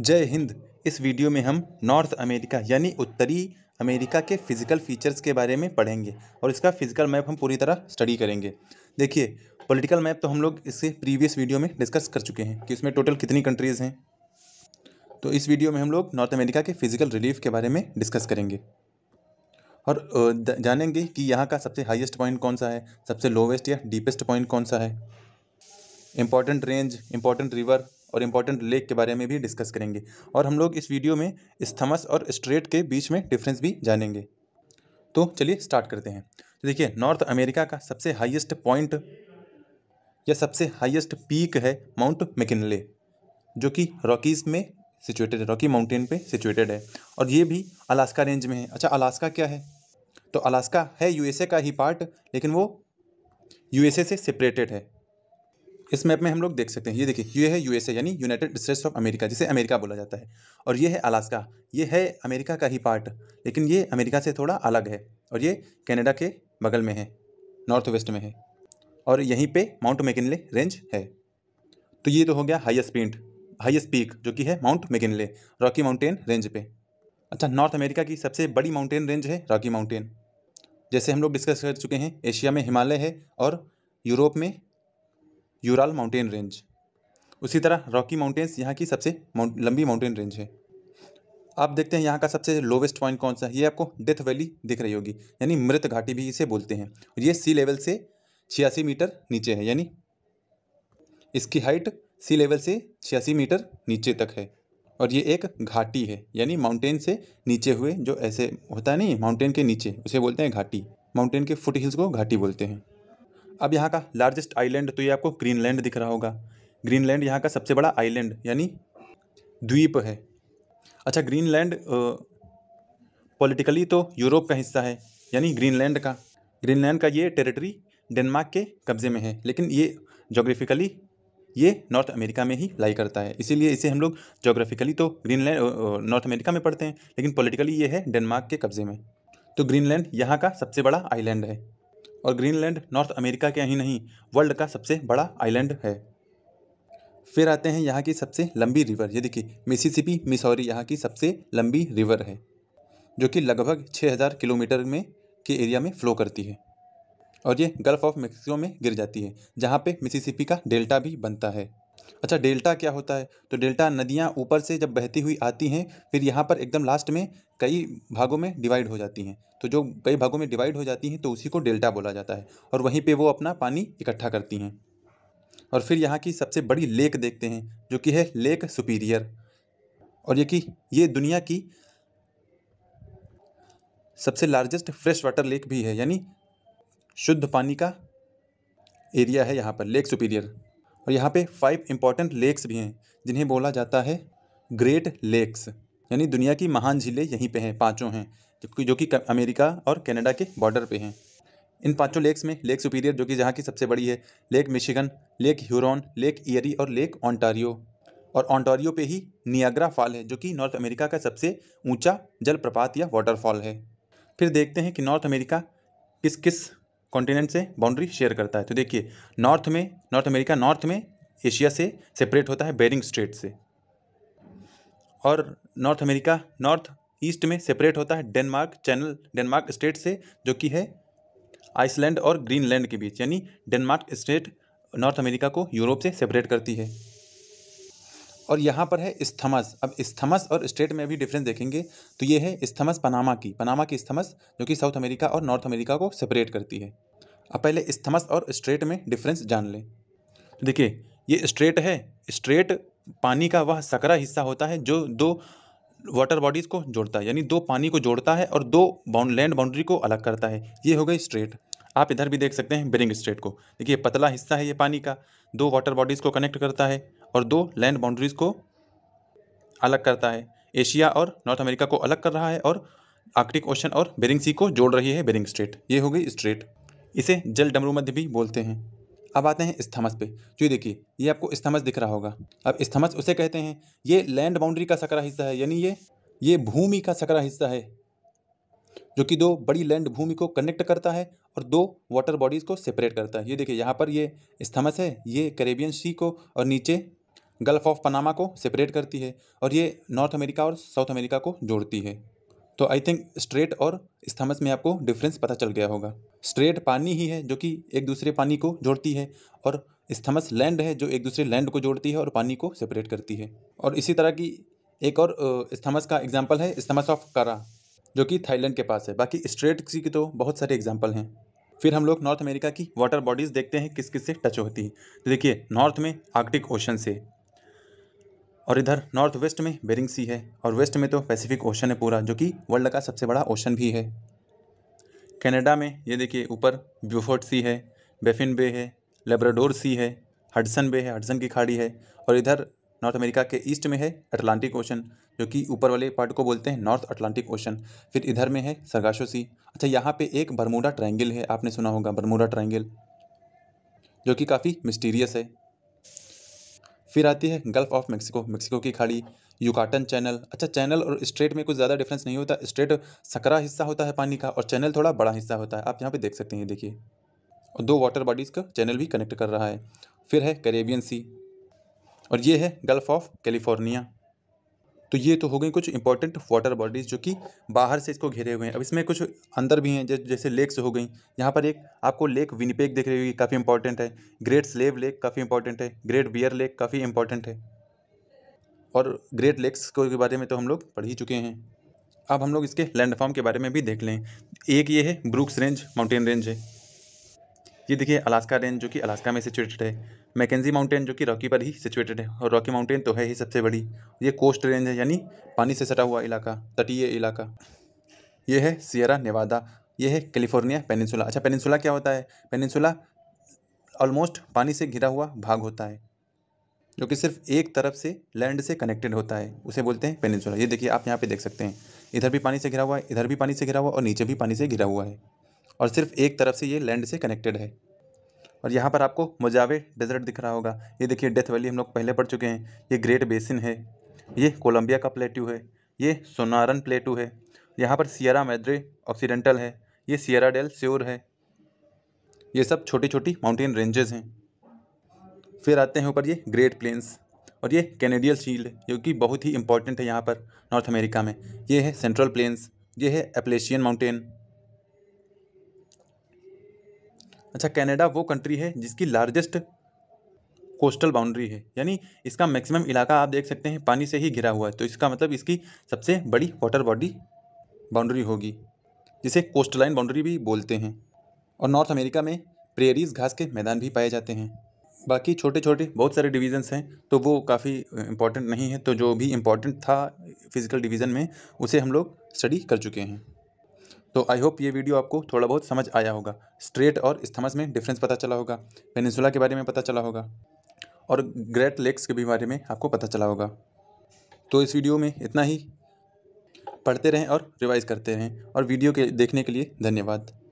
जय हिंद इस वीडियो में हम नॉर्थ अमेरिका यानी उत्तरी अमेरिका के फिज़िकल फीचर्स के बारे में पढ़ेंगे और इसका फिज़िकल मैप हम पूरी तरह स्टडी करेंगे देखिए पॉलिटिकल मैप तो हम लोग इससे प्रीवियस वीडियो में डिस्कस कर चुके हैं कि इसमें टोटल कितनी कंट्रीज़ हैं तो इस वीडियो में हम लोग नॉर्थ अमेरिका के फिज़िकल रिलीफ के बारे में डिस्कस करेंगे और जानेंगे कि यहाँ का सबसे हाईएस्ट पॉइंट कौन सा है सबसे लोवेस्ट या डीपेस्ट पॉइंट कौन सा है इम्पॉर्टेंट रेंज इम्पॉर्टेंट रिवर और इंपॉर्टेंट लेग के बारे में भी डिस्कस करेंगे और हम लोग इस वीडियो में स्थमस और स्ट्रेट के बीच में डिफरेंस भी जानेंगे तो चलिए स्टार्ट करते हैं तो देखिए नॉर्थ अमेरिका का सबसे हाईएस्ट पॉइंट या सबसे हाईएस्ट पीक है माउंट मेकिनले जो कि रॉकीज़ में सिचुएटेड है रॉकी माउंटेन पे सिचुएटेड है और ये भी अलास्का रेंज में है अच्छा अलास्का क्या है तो अलास्का है यूएसए का ही पार्ट लेकिन वो यूएसए से सेपरेटेड है इस मैप में हम लोग देख सकते हैं ये देखिए ये है यूएसए यानी यूनाइटेड स्टेट्स ऑफ अमेरिका जिसे अमेरिका बोला जाता है और ये है अलास्का ये है अमेरिका का ही पार्ट लेकिन ये अमेरिका से थोड़ा अलग है और ये कनाडा के बगल में है नॉर्थ वेस्ट में है और यहीं पे माउंट मेकिनले रेंज है तो ये तो हो गया हाइस्ट पॉइंट हाइस्ट पीक जो कि है Mount McKinley Rocky mountain range पर अच्छा नॉर्थ अमेरिका की सबसे बड़ी माउंटेन रेंज है रॉकी माउंटेन जैसे हम लोग डिस्कस कर चुके हैं एशिया में हिमालय है और यूरोप में यूराल माउंटेन रेंज उसी तरह रॉकी माउंटेन्स यहाँ की सबसे लंबी माउंटेन रेंज है आप देखते हैं यहाँ का सबसे लोवेस्ट पॉइंट कौन सा है ये आपको डेथ वैली दिख रही होगी यानी मृत घाटी भी इसे बोलते हैं ये सी लेवल से छियासी मीटर नीचे है यानी इसकी हाइट सी लेवल से छियासी मीटर नीचे तक है और ये एक घाटी है यानी माउंटेन से नीचे हुए जो ऐसे होता है नहीं माउंटेन के नीचे उसे बोलते हैं घाटी माउंटेन के फुट हिल्स को घाटी बोलते हैं अब यहाँ का लार्जेस्ट आइलैंड तो ये आपको ग्रीनलैंड दिख रहा होगा ग्रीनलैंड यहाँ का सबसे बड़ा आइलैंड यानी द्वीप है अच्छा ग्रीनलैंड पॉलिटिकली तो यूरोप का हिस्सा है यानी ग्रीनलैंड का ग्रीनलैंड का ये टेरिटरी डेनमार्क के कब्ज़े में है लेकिन ये जोग्राफिकली ये नॉर्थ अमेरिका में ही लाई करता है इसीलिए इसे हम लोग जोग्राफिकली तो ग्रीनलैंड नॉर्थ अमेरिका में पढ़ते हैं लेकिन पॉलिटिकली ये है डेनमार्क के कब्ज़े में तो ग्रीनलैंड यहाँ का सबसे बड़ा आइलैंड है और ग्रीनलैंड नॉर्थ अमेरिका के ही नहीं वर्ल्ड का सबसे बड़ा आइलैंड है फिर आते हैं यहाँ की सबसे लंबी रिवर ये देखिए मिसिसिपी मिसौरी यहाँ की सबसे लंबी रिवर है जो कि लगभग 6000 किलोमीटर में के एरिया में फ्लो करती है और ये गल्फ़ ऑफ मेक्सिको में गिर जाती है जहाँ पे मिसिसिपी का डेल्टा भी बनता है अच्छा डेल्टा क्या होता है तो डेल्टा नदियाँ ऊपर से जब बहती हुई आती हैं फिर यहाँ पर एकदम लास्ट में कई भागों में डिवाइड हो जाती हैं तो जो कई भागों में डिवाइड हो जाती हैं तो उसी को डेल्टा बोला जाता है और वहीं पर वो अपना पानी इकट्ठा करती हैं और फिर यहाँ की सबसे बड़ी लेक देखते हैं जो कि है लेक सुपीरियर और ये कि ये दुनिया की सबसे लार्जेस्ट फ्रेश वाटर लेक भी है यानी शुद्ध पानी का एरिया है यहाँ पर लेक सुपीरियर और यहाँ पे फाइव इंपॉर्टेंट लेक्स भी हैं जिन्हें बोला जाता है ग्रेट लेक्स यानी दुनिया की महान झीलें यहीं पे हैं पाँचों हैं जो, जो कि अमेरिका और कनाडा के बॉर्डर पे हैं इन पांचों लेक्स में लेक सुपीरियर जो कि जहाँ की सबसे बड़ी है Lake Michigan Lake Huron Lake Erie और लेक ऑन्टारियो और ऑन्टारियो पे ही नियाग्रा फॉल है जो कि नॉर्थ अमेरिका का सबसे ऊँचा जलप्रपात या वाटरफॉल है फिर देखते हैं कि नॉर्थ अमेरिका किस किस कॉन्टिनेंट से बाउंड्री शेयर करता है तो देखिए नॉर्थ में नॉर्थ अमेरिका नॉर्थ में एशिया से सेपरेट होता है बेरिंग स्ट्रेट से और नॉर्थ अमेरिका नॉर्थ ईस्ट में सेपरेट होता है डेनमार्क चैनल डेनमार्क स्टेट से जो कि है आइसलैंड और ग्रीनलैंड के बीच यानी डेनमार्क स्टेट नॉर्थ अमेरिका को यूरोप से सेपरेट करती है और यहाँ पर है इस्थमस अब इस्थमस और स्टेट में भी डिफरेंस देखेंगे तो ये है इस्थमस पनामा की पनामा की इस्थमस जो कि साउथ अमेरिका और नॉर्थ अमेरिका को सेपरेट करती है अब पहले स्थमस और स्ट्रेट में डिफरेंस जान लें देखिए ये स्ट्रेट है स्ट्रेट पानी का वह सकरा हिस्सा होता है जो दो वाटर बॉडीज़ को जोड़ता है यानी दो पानी को जोड़ता है और दो बाउंड लैंड बाउंड्री को अलग करता है ये हो गई स्ट्रेट आप इधर भी देख सकते हैं बेरिंग स्ट्रेट को देखिए पतला हिस्सा है ये पानी का दो वाटर बॉडीज़ को कनेक्ट करता है और दो लैंड बाउंड्रीज़ को अलग करता है एशिया और नॉर्थ अमेरिका को अलग कर रहा है और आर्कटिक ओशन और बेरिंग सी को जोड़ रही है बेरिंग स्ट्रेट ये हो गई स्ट्रेट इसे जल डमरू मध्य भी बोलते हैं अब आते हैं स्थमस पे जो तो देखिए ये आपको स्थमस दिख रहा होगा अब स्थमस उसे कहते हैं ये लैंड बाउंड्री का सकरा हिस्सा है यानी ये ये भूमि का सकरा हिस्सा है जो कि दो बड़ी लैंड भूमि को कनेक्ट करता है और दो वाटर बॉडीज़ को सेपरेट करता है ये देखिए यहाँ पर ये स्थमस है ये करेबियन सी को और नीचे गल्फ ऑफ पनामा को सेपरेट करती है और ये नॉर्थ अमेरिका और साउथ अमेरिका को जोड़ती है तो आई थिंक स्ट्रेट और स्थमस में आपको डिफरेंस पता चल गया होगा स्ट्रेट पानी ही है जो कि एक दूसरे पानी को जोड़ती है और स्थमस लैंड है जो एक दूसरे लैंड को जोड़ती है और पानी को सेपरेट करती है और इसी तरह की एक और स्थमस का एग्जाम्पल है स्थमस ऑफ करा जो कि थाईलैंड के पास है बाकी स्ट्रेट की तो बहुत सारे एग्जाम्पल हैं फिर हम लोग नॉर्थ अमेरिका की वाटर बॉडीज़ देखते हैं किस किस से टच होती है तो देखिए नॉर्थ में आर्कटिक ओशन से और इधर नॉर्थ वेस्ट में बेरिंग सी है और वेस्ट में तो पैसिफिक ओशन है पूरा जो कि वर्ल्ड का सबसे बड़ा ओशन भी है कनाडा में ये देखिए ऊपर ब्यूफोर्ट सी है बेफिन बे है लेब्राडोर सी है हडसन बे है हडसन की खाड़ी है और इधर नॉर्थ अमेरिका के ईस्ट में है अटलांटिक ओशन जो कि ऊपर वाले पार्ट को बोलते हैं नॉर्थ अटलांटिक ओशन फिर इधर में है सरगाशो सी अच्छा यहाँ पे एक बरमूडा ट्रायंगल है आपने सुना होगा बरमूडा ट्रायंगल जो कि काफ़ी मिस्टीरियस है फिर आती है गल्फ ऑफ मेक्सिको मेक्सिको की खाड़ी युकाटन चैनल अच्छा चैनल और स्ट्रेट में कुछ ज़्यादा डिफरेंस नहीं होता स्ट्रेट सकरा हिस्सा होता है पानी का और चैनल थोड़ा बड़ा हिस्सा होता है आप यहाँ पर देख सकते हैं देखिए और दो वाटर बॉडीज़ का चैनल भी कनेक्ट कर रहा है फिर है करेबियन सी और ये है गल्फ़ ऑफ कैलिफोर्निया तो ये तो हो गई कुछ इंपॉर्टेंट वाटर बॉडीज़ जो कि बाहर से इसको घेरे हुए हैं अब इसमें कुछ अंदर भी हैं जैसे लेक्स हो गई यहाँ पर एक आपको लेक विनिपेग देख रही होगी काफ़ी इंपॉर्टेंट है ग्रेट स्लेव लेक काफ़ी इंपॉर्टेंट है ग्रेट बियर लेक काफ़ी इंपॉर्टेंट है और ग्रेट लेक्स के बारे में तो हम लोग पढ़ ही चुके हैं अब हम लोग इसके लैंडफॉर्म के बारे में भी देख लें एक ये है ब्रूक्स रेंज माउंटेन रेंज है ये देखिए अलास्का रेंज जो कि अलास्का में सिचुएटेड है मैकेजी माउंटेन जो कि रॉकी पर ही सिचुएटेड है और रॉकी माउंटेन तो है ही सबसे बड़ी ये कोस्ट रेंज है यानी पानी से सटा हुआ इलाका तटीय इलाका ये है सियरा नेवादा ये है कैलिफोर्निया पेनिनसुला अच्छा पेनिनसुला क्या होता है पेनिनसुला ऑलमोस्ट पानी से घिरा हुआ भाग होता है जो कि सिर्फ एक तरफ से लैंड से कनेक्टेड होता है उसे बोलते हैं पेनिनसुला ये देखिए आप यहाँ पे देख सकते हैं इधर भी पानी से घिरा हुआ है इधर भी पानी से घिरा हुआ और नीचे भी पानी से घिरा हुआ है और सिर्फ एक तरफ से ये लैंड से कनेक्टेड है और यहाँ पर आपको मोजावे डेजर्ट दिख रहा होगा ये देखिए डेथ वैली हम लोग पहले पढ़ चुके हैं ये ग्रेट बेसिन है ये कोलंबिया का प्लेट्यू है ये सोनारन प्लेटू है यहाँ पर सियरा मैद्रे ऑक्सीडेंटल है ये सियरा डेल स्योर है ये सब छोटी छोटी माउंटेन रेंजेस हैं फिर आते हैं ऊपर ये ग्रेट प्लेन्स और ये कैनेडियल शील्ड जो कि बहुत ही इंपॉर्टेंट है यहाँ पर नॉर्थ अमेरिका में ये है सेंट्रल प्लेन्स ये है एप्लेशियन माउंटेन अच्छा कनाडा वो कंट्री है जिसकी लार्जेस्ट कोस्टल बाउंड्री है यानी इसका मैक्सिमम इलाका आप देख सकते हैं पानी से ही घिरा हुआ है तो इसका मतलब इसकी सबसे बड़ी वाटर बॉडी बाउंड्री होगी जिसे कोस्टल लाइन बाउंड्री भी बोलते हैं और नॉर्थ अमेरिका में प्रेरीज घास के मैदान भी पाए जाते हैं बाकी छोटे छोटे बहुत सारे डिवीज़न्स हैं तो वो काफ़ी इम्पॉर्टेंट नहीं है तो जो भी इम्पॉर्टेंट था फिज़िकल डिवीज़न में उसे हम लोग स्टडी कर चुके हैं तो आई होप ये वीडियो आपको थोड़ा बहुत समझ आया होगा स्ट्रेट और स्थमस में डिफरेंस पता चला होगा पेनिसुला के बारे में पता चला होगा और ग्रेट लेक्स के भी बारे में आपको पता चला होगा तो इस वीडियो में इतना ही पढ़ते रहें और रिवाइज़ करते रहें और वीडियो के देखने के लिए धन्यवाद